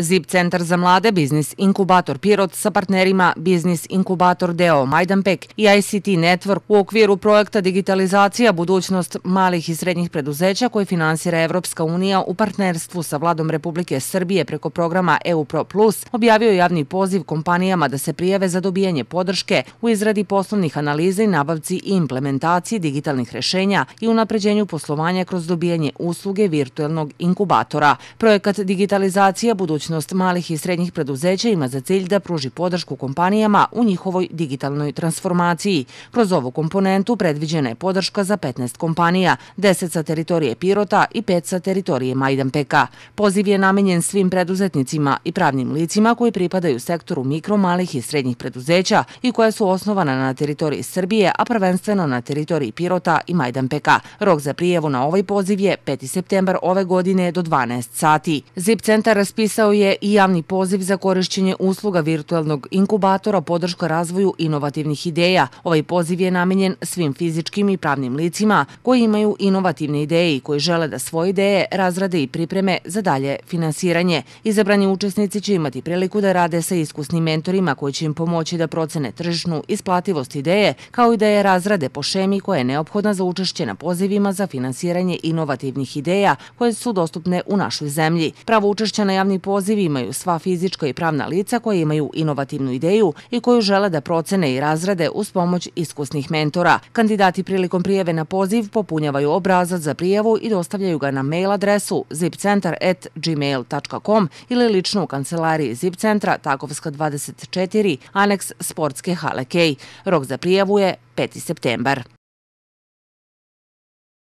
ZIP Centar za mlade, Biznis Inkubator Pirot sa partnerima Biznis Inkubator Deo Majdanpek i ICT Network u okviru projekta Digitalizacija budućnost malih i srednjih preduzeća koji finansira Evropska unija u partnerstvu sa vladom Republike Srbije preko programa EU Pro Plus objavio javni poziv kompanijama da se prijave za dobijanje podrške u izradi poslovnih analize i nabavci i implementaciji digitalnih rešenja i unapređenju poslovanja kroz dobijanje usluge virtuelnog inkubatora. Projekat Digitalizacija budućnost budućnost malih i srednjih preduzeća ima za cilj da pruži podršku kompanijama u njihovoj digitalnoj transformaciji. Kroz ovu komponentu predviđena je podrška za 15 kompanija, 10 sa teritorije Pirota i 5 sa teritorije Majdanpeka. Poziv je namenjen svim preduzetnicima i pravnim licima koji pripadaju sektoru mikro, malih i srednjih preduzeća i koja su osnovana na teritoriji Srbije, a prvenstveno na teritoriji Pirota i Majdanpeka. Rok za prijevu na ovaj poziv je 5. septembar ove godine do 12 sati. ZIP centar raspisao je i javni poziv za korišćenje usluga virtualnog inkubatora podrška razvoju inovativnih ideja. Ovaj poziv je namenjen svim fizičkim i pravnim licima koji imaju inovativne ideje i koji žele da svoje ideje razrade i pripreme za dalje finansiranje. Izabrani učesnici će imati priliku da rade sa iskusnim mentorima koji će im pomoći da procene tržišnu isplativost ideje kao i da je razrade po šemi koja je neophodna za učešće na pozivima za finansiranje inovativnih ideja koje su dostupne u našoj zemlji. Pravo učešća na javni poziv poziv imaju sva fizička i pravna lica koja imaju inovativnu ideju i koju žele da procene i razrade uz pomoć iskusnih mentora. Kandidati prilikom prijeve na poziv popunjavaju obrazac za prijevu i dostavljaju ga na mail adresu zipcentar.gmail.com ili lično u kancelariji Zipcentra Takovska 24, aneks Sportske Hale Kej. Rok za prijevu je 5. september.